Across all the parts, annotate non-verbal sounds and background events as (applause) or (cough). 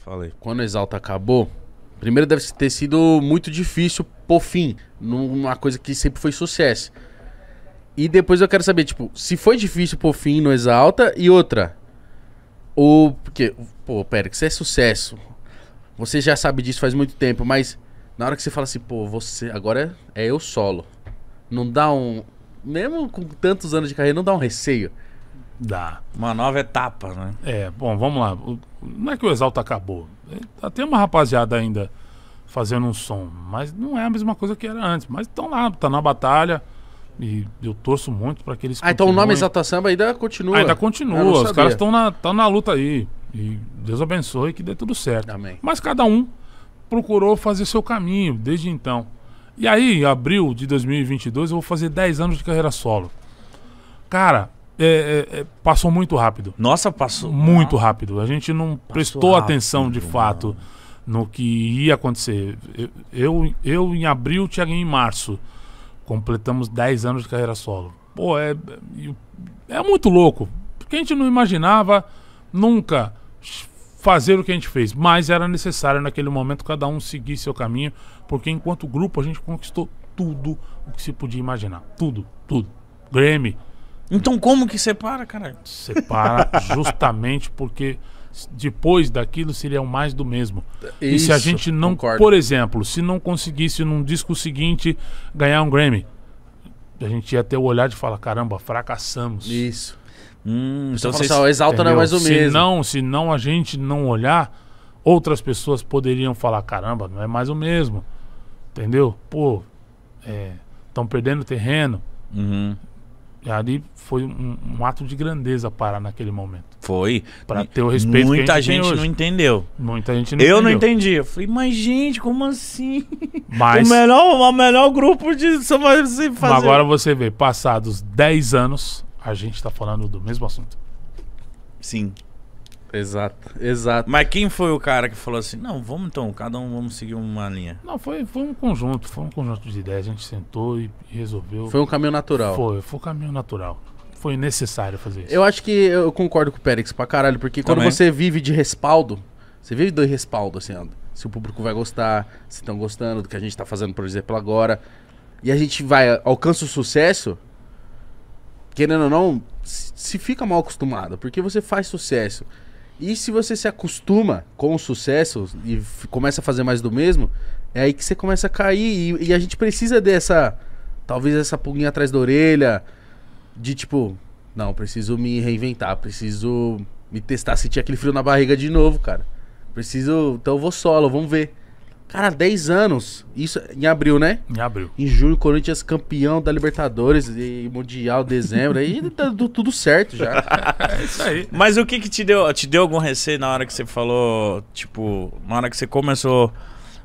Falei. Quando o Exalta acabou, primeiro deve ter sido muito difícil por fim, numa coisa que sempre foi sucesso. E depois eu quero saber, tipo, se foi difícil por fim no Exalta e outra. Ou, porque, pô, pera, que você é sucesso. Você já sabe disso faz muito tempo, mas na hora que você fala assim, pô, você agora é, é eu solo. Não dá um. Mesmo com tantos anos de carreira, não dá um receio. Dá. Uma nova etapa, né? É, bom, vamos lá. não é que o Exalta acabou. Tá, tem uma rapaziada ainda fazendo um som, mas não é a mesma coisa que era antes. Mas estão lá, tá na batalha. E eu torço muito para que eles. Ah, então o nome Exalta Samba ainda continua. ainda continua. Os caras estão na, na luta aí. E Deus abençoe que dê tudo certo. Amém. Mas cada um procurou fazer seu caminho desde então. E aí, em abril de 2022, eu vou fazer 10 anos de carreira solo. Cara, é, é, é, passou muito rápido. Nossa, passou. Muito rápido. A gente não passou prestou rápido, atenção de fato mano. no que ia acontecer. Eu, eu, eu em abril, o Thiago em março. Completamos 10 anos de carreira solo. Pô, é, é, é muito louco. Porque a gente não imaginava nunca fazer o que a gente fez, mas era necessário naquele momento cada um seguir seu caminho, porque enquanto grupo a gente conquistou tudo o que se podia imaginar, tudo, tudo. Grêmio, então como que separa, cara Separa (laughs) justamente porque depois daquilo seria mais do mesmo. Isso, e se a gente não, concordo. por exemplo, se não conseguisse num disco seguinte ganhar um Grammy, a gente ia ter o olhar de falar, caramba, fracassamos. Isso. Hum, então, então vocês, assim, exalta não é mais o se mesmo. Não, se não a gente não olhar, outras pessoas poderiam falar, caramba, não é mais o mesmo. Entendeu? Pô, estão é, perdendo terreno. Uhum. E ali foi um, um, ato de grandeza parar naquele momento. Foi. Para ter o respeito Muita que gente, gente não entendeu. Muita gente não Eu entendeu. não entendi. Eu falei, mas gente, como assim? Mas, (laughs) o, melhor, o melhor grupo de fazer. Agora você vê, passados 10 anos, a gente está falando do mesmo assunto. Sim. Exato, exato. Mas quem foi o cara que falou assim, não, vamos então, cada um vamos seguir uma linha? Não, foi, foi um conjunto, foi um conjunto de ideias. A gente sentou e resolveu. Foi um caminho natural. Foi, foi um caminho natural. Foi necessário fazer isso. Eu acho que eu concordo com o Pérex pra caralho, porque Também. quando você vive de respaldo, você vive de respaldo, assim, se o público vai gostar, se estão gostando do que a gente tá fazendo, por exemplo, agora. E a gente vai, alcança o sucesso, querendo ou não, se fica mal acostumado, porque você faz sucesso e se você se acostuma com o sucesso e começa a fazer mais do mesmo, é aí que você começa a cair. E, e, a gente precisa dessa. Talvez essa pulguinha atrás da orelha. De tipo, não, preciso me reinventar. Preciso me testar, sentir aquele frio na barriga de novo, cara. Preciso. Então eu vou solo, vamos ver. Cara, 10 anos. Isso em abril, né? Em abril. Em junho, Corinthians campeão da Libertadores e Mundial, dezembro. aí (laughs) tá tudo certo já. (laughs) é isso aí. Mas o que que te deu? Te deu algum receio na hora que você falou, tipo, na hora que você começou...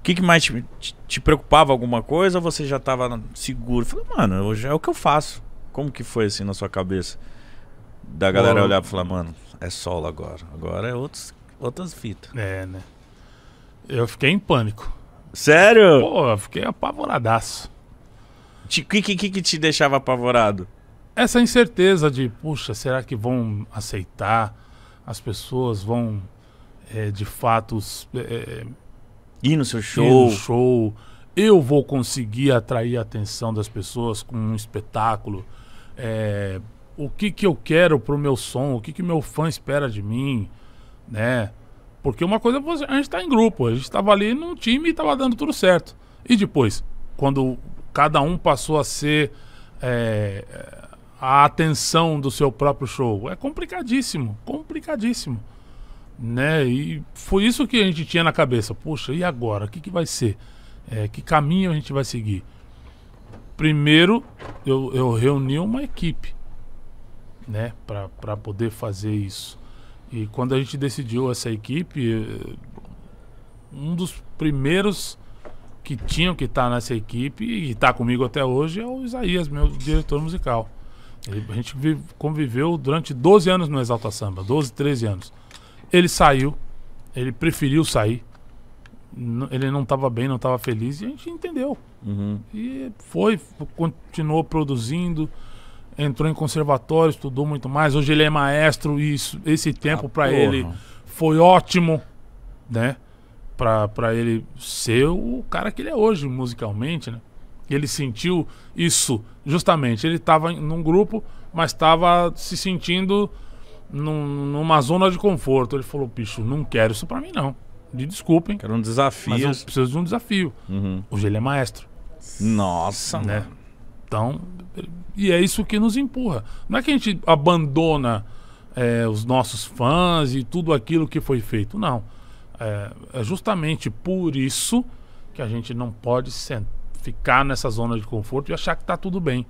O que, que mais te, te, preocupava alguma coisa ou você já tava seguro? Falei, mano, hoje é o que eu faço. Como que foi assim na sua cabeça? Da galera olhar e falar, mano, é solo agora. Agora é outros, outras fitas. É, né? Eu fiquei em pânico. Sério? Pô, eu fiquei apavoradaço. O que, que, que te deixava apavorado? Essa incerteza de, puxa, será que vão aceitar? As pessoas vão, é, de fato, é, ir no seu show? Ir no show. Eu vou conseguir atrair a atenção das pessoas com um espetáculo? É, o que, que eu quero pro meu som? O que, que meu fã espera de mim? Né? Porque uma coisa, é a gente está em grupo, a gente estava ali num time e estava dando tudo certo. E depois, quando cada um passou a ser é, a atenção do seu próprio show, é complicadíssimo, complicadíssimo. Né? E foi isso que a gente tinha na cabeça. Poxa, e agora? O que, que vai ser? É, que caminho a gente vai seguir? Primeiro, eu, eu reuni uma equipe né, para poder fazer isso. E quando a gente decidiu essa equipe, um dos primeiros que tinham que estar tá nessa equipe e está comigo até hoje é o Isaías, meu diretor musical. Ele, a gente vive, conviveu durante 12 anos no Exalta Samba, 12, 13 anos. Ele saiu, ele preferiu sair. Ele não estava bem, não estava feliz e a gente entendeu. Uhum. E foi, continuou produzindo, entrou em conservatório, estudou muito mais. Hoje ele é maestro e isso, esse tempo ah, para ele foi ótimo, né? Para ele ser o cara que ele é hoje musicalmente, né? Ele sentiu isso justamente. Ele estava num grupo, mas estava se sentindo num, numa zona de conforto. Ele falou: "Bicho, não quero isso para mim não. me desculpem. Quero um desafio. Mas eu preciso de um desafio. Uhum. Hoje ele é maestro. Nossa, né? Mano. Então e é isso que nos empurra. Não é que a gente abandona é, os nossos fãs e tudo aquilo que foi feito, não. É, é justamente por isso que a gente não pode ficar nessa zona de conforto e achar que está tudo bem.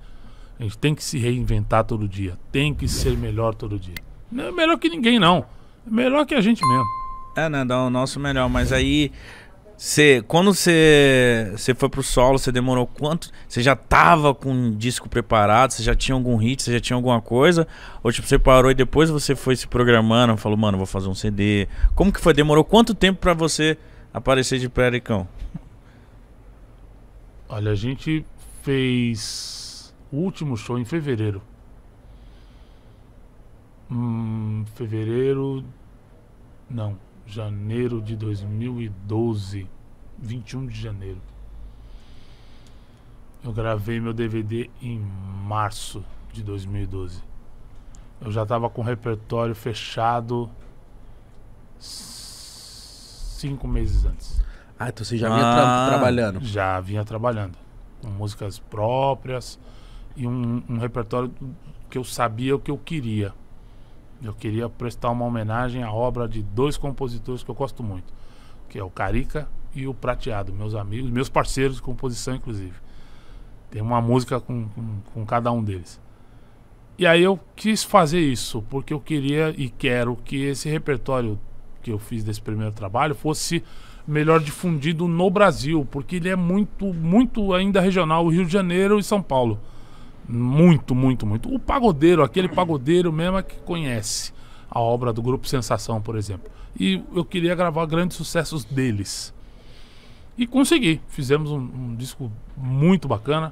A gente tem que se reinventar todo dia, tem que ser melhor todo dia. Não é melhor que ninguém, não. É melhor que a gente mesmo. É, né? Dá o nosso melhor, mas aí Cê, quando você foi pro solo, você demorou quanto? Você já tava com um disco preparado? Você já tinha algum hit? Você já tinha alguma coisa? Ou tipo, você parou e depois você foi se programando, falou, mano, vou fazer um CD. Como que foi? Demorou quanto tempo para você aparecer de Pericão? Olha, a gente fez o último show em fevereiro. Hum, fevereiro. Não janeiro de 2012, 21 de janeiro. Eu gravei meu DVD em março de 2012. Eu já estava com o repertório fechado cinco meses antes. Ah, então você já vinha ah. tra trabalhando? Já vinha trabalhando. Com músicas próprias e um, um repertório que eu sabia o que eu queria eu queria prestar uma homenagem à obra de dois compositores que eu gosto muito, que é o Carica e o Prateado, meus amigos, meus parceiros de composição, inclusive. Tem uma música com, com, com cada um deles. E aí eu quis fazer isso, porque eu queria e quero que esse repertório que eu fiz desse primeiro trabalho fosse melhor difundido no Brasil, porque ele é muito, muito ainda regional, o Rio de Janeiro e São Paulo. Muito, muito, muito. O pagodeiro, aquele pagodeiro mesmo é que conhece a obra do Grupo Sensação, por exemplo. E eu queria gravar grandes sucessos deles. E consegui. Fizemos um, um disco muito bacana.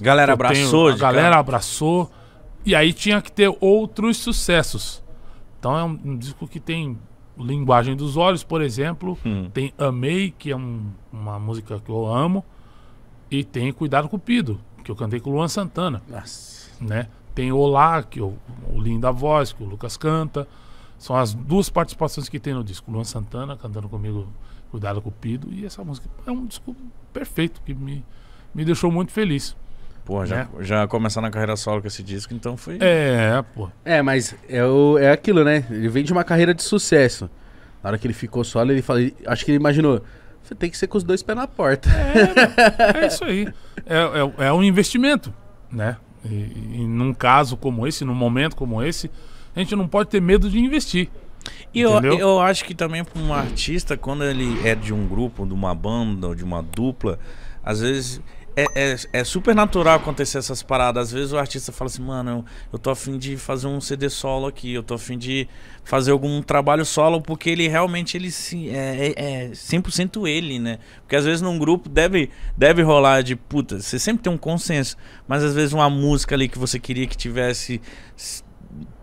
Galera abraçou, tenho, A galera cara. abraçou. E aí tinha que ter outros sucessos. Então é um, um disco que tem Linguagem dos Olhos, por exemplo. Hum. Tem Amei, que é um, uma música que eu amo. E tem Cuidado Cupido que eu cantei com o Luan Santana. Nossa. Né? Tem Olá, que eu, o Linda Voz, que o Lucas canta. São as duas participações que tem no disco. O Luan Santana cantando comigo Cuidado Cupido. E essa música é um disco perfeito, que me, me deixou muito feliz. Pô, já, né? já começar na carreira solo com esse disco, então foi. É, pô. É, mas é, o, é aquilo, né? Ele vem de uma carreira de sucesso. Na hora que ele ficou solo, ele falou, acho que ele imaginou. Você tem que ser com os dois pés na porta. É, é isso aí. É, é, é um investimento, né? E, e, num caso como esse, num momento como esse, a gente não pode ter medo de investir. E eu, eu acho que também para um artista, quando ele é de um grupo, de uma banda de uma dupla, às vezes é, é, é, super natural acontecer essas paradas. Às vezes o artista fala assim, mano, eu, eu tô afim de fazer um CD solo aqui, eu tô afim de fazer algum trabalho solo, porque ele realmente ele é, é, 100% é ele, né? Porque às vezes num grupo deve, deve rolar de puta, você sempre tem um consenso, mas às vezes uma música ali que você queria que tivesse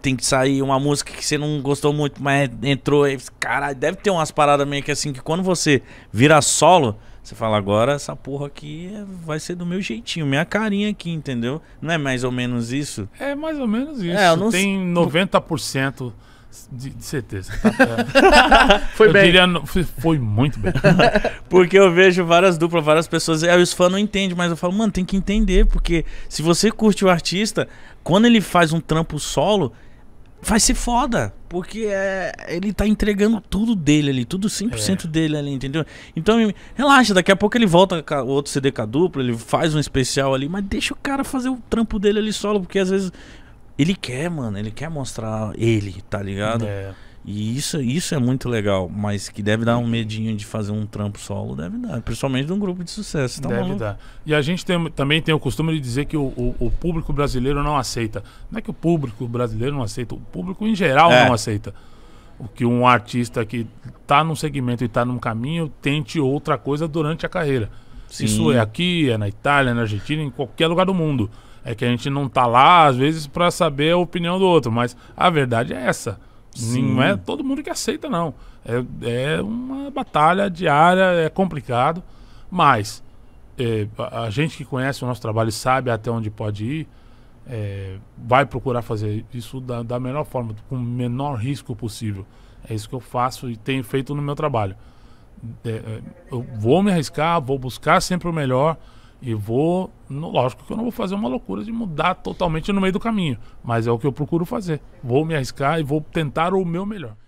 tem que sair uma música que você não gostou muito, mas entrou. Caralho, deve ter umas paradas meio que assim que quando você vira solo, você fala, agora essa porra aqui vai ser do meu jeitinho, minha carinha aqui, entendeu? Não é mais ou menos isso? É mais ou menos isso. É, não... Tem 90%. De, de certeza. Tá? (laughs) foi eu bem. Diria, foi, foi, muito bem. (laughs) porque eu vejo várias duplas, várias pessoas. Aí é, os fãs não entendem, mas eu falo, mano, tem que entender. Porque se você curte o artista, quando ele faz um trampo solo, vai ser foda. Porque é, ele tá entregando tudo dele ali, tudo 100% é. dele ali, entendeu? Então, relaxa, daqui a pouco ele volta com o outro CD com a dupla, ele faz um especial ali, mas deixa o cara fazer o trampo dele ali solo, porque às vezes ele quer, mano, ele quer mostrar ele, tá ligado? É. E isso, isso é muito legal, mas que deve dar um medinho de fazer um trampo solo, deve dar. Principalmente de um grupo de sucesso. Tá deve maluco? dar. E a gente tem, também tem o costume de dizer que o, o, o, público brasileiro não aceita. Não é que o público brasileiro não aceita, o público em geral é. não aceita. O que um artista que está num segmento e está num caminho tente outra coisa durante a carreira. Sim. Isso é aqui, é na Itália, é na Argentina, em qualquer lugar do mundo. É que a gente não tá lá, às vezes, para saber a opinião do outro, mas a verdade é essa. Sim. Não é todo mundo que aceita, não. É, é uma batalha diária, é complicado, mas é, a gente que conhece o nosso trabalho e sabe até onde pode ir, é, vai procurar fazer isso da, da melhor forma, com o menor risco possível. É isso que eu faço e tenho feito no meu trabalho. É, é eu vou me arriscar, vou buscar sempre o melhor, e vou, lógico que eu não vou fazer uma loucura de mudar totalmente no meio do caminho, mas é o que eu procuro fazer. Vou me arriscar e vou tentar o meu melhor.